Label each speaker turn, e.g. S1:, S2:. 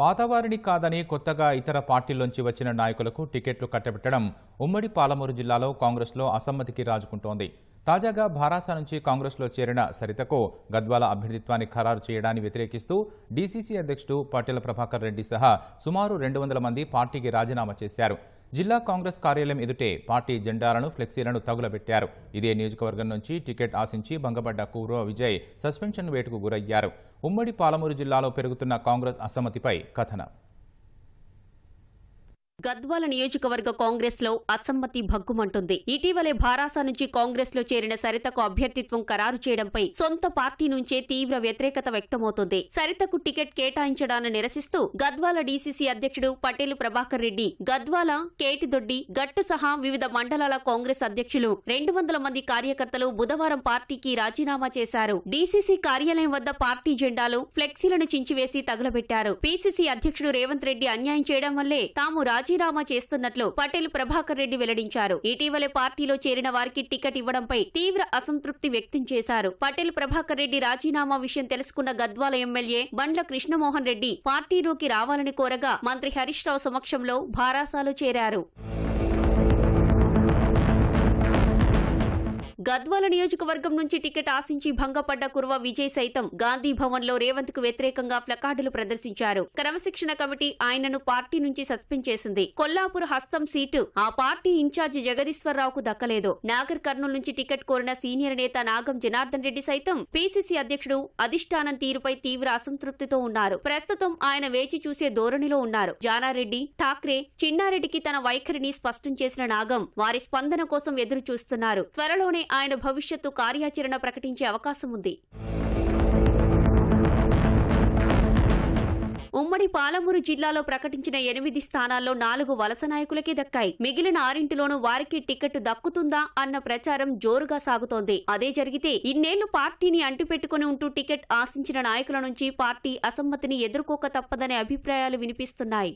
S1: పాతవారిని కాదని కొత్తగా ఇతర పార్టీల్లోంచి వచ్చిన నాయకులకు టికెట్లు కట్టబెట్టడం ఉమ్మడి పాలమూరు జిల్లాలో కాంగ్రెస్లో అసమ్మతికి రాజుకుంటోంది తాజాగా భారాస నుంచి కాంగ్రెస్లో చేరిన సరితకు గద్వాల అభ్యర్థిత్వాన్ని ఖరారు చేయడాన్ని వ్యతిరేకిస్తూ డీసీసీ అధ్యక్షుడు పటేల ప్రభాకర్ రెడ్డి సహా సుమారు రెండు మంది పార్టీకి రాజీనామా చేశారు జిల్లా కాంగ్రెస్ కార్యాలయం ఎదుటే పార్టీ జెండాలను ఫ్లెక్సీలను తగులబెట్టారు ఇదే నియోజకవర్గం నుంచి టికెట్ ఆశించి భంగపడ్డ కూరో విజయ్ సస్పెన్షన్ వేటుకు గురయ్యారు ఉమ్మడి పాలమూరు జిల్లాలో పెరుగుతున్న కాంగ్రెస్ అసమ్మతిపై కథనం
S2: గద్వాల నియోజకవర్గ కాంగ్రెస్ లో అసమ్మతి భగ్గుమంటుంది ఇటీవలే భారాస నుంచి కాంగ్రెస్ లో చేరిన సరితకు అభ్యర్థిత్వం ఖరారు చేయడంపై సొంత పార్టీ నుంచే తీవ్ర వ్యతిరేకత వ్యక్తమవుతుంది సరితకు టికెట్ కేటాయించడాన్ని నిరసిస్తూ గద్వాల డీసీసీ అధ్యక్షుడు పటేలు ప్రభాకర్ రెడ్డి గద్వాల కేటిదొడ్డి గట్టు సహా వివిధ మండలాల కాంగ్రెస్ అధ్యక్షులు రెండు వందల మంది కార్యకర్తలు బుధవారం పార్టీకి రాజీనామా చేశారు డీసీసీ కార్యాలయం వద్ద పార్టీ జెండాలు ఫ్లెక్సీలను చించివేసి తగులబెట్టారు పీసీసీ అధ్యక్షుడు రేవంత్ రెడ్డి అన్యాయం చేయడం వల్లే తాము రాజీ రాజీనామా చేస్తున్నట్లు పటేల్ ప్రభాకర్ రెడ్డి వెల్లడించారు ఇటీవలే పార్టీలో చేరిన వారికి టికెట్ ఇవ్వడంపై తీవ్ర అసంతృప్తి వ్యక్తం చేశారు పటేల్ ప్రభాకర్ రెడ్డి రాజీనామా విషయం తెలుసుకున్న గద్వాల ఎమ్మెల్యే బండ్ల కృష్ణమోహన్ రెడ్డి పార్టీలోకి రావాలని కోరగా మంత్రి హరీష్ రావు సమక్షంలో భారాసాలు చేరారు గద్వాల నియోజకవర్గం నుంచి టికెట్ ఆశించి భంగపడ్డ కుర్వ విజయ్ సైతం గాంధీ భవన్ లో రేవంత్ కు వ్యతిరేకంగా ప్లకార్డులు ప్రదర్శించారు క్రమశిక్షణ కమిటీ ఆయనను పార్టీ నుంచి సస్పెండ్ చేసింది కొల్లాపూర్ హస్తం సీటు ఆ పార్టీ ఇన్ఛార్జి జగదీశ్వరరావుకు దక్కలేదు నాగర్ కర్నూలు నుంచి టికెట్ కోరిన సీనియర్ నేత నాగం జనార్దన్ రెడ్డి సైతం పీసీసీ అధ్యక్షుడు అధిష్టానం తీరుపై తీవ్ర అసంతృప్తితో ఉన్నారు ప్రస్తుతం ఆయన వేచి చూసే ధోరణిలో ఉన్నారు జానారెడ్డి ఠాక్రే చిన్నారెడ్డికి తన వైఖరిని స్పష్టం చేసిన నాగం వారి స్పందన కోసం ఎదురు చూస్తున్నారు త్వరలోనే ఆయన భవిష్యత్తు కార్యాచరణ ప్రకటించే అవకాశం ఉంది ఉమ్మడి పాలమూరు జిల్లాలో ప్రకటించిన ఎనిమిది స్థానాల్లో నాలుగు వలస నాయకులకే దక్కాయి మిగిలిన ఆరింటిలోనూ వారికి టికెట్ దక్కుతుందా అన్న ప్రచారం జోరుగా సాగుతోంది అదే జరిగితే ఇన్నేళ్లు పార్టీని అంటిపెట్టుకుని ఉంటూ టికెట్ ఆశించిన నాయకుల నుంచి పార్టీ అసమ్మతిని ఎదుర్కోక తప్పదనే అభిప్రాయాలు వినిపిస్తున్నాయి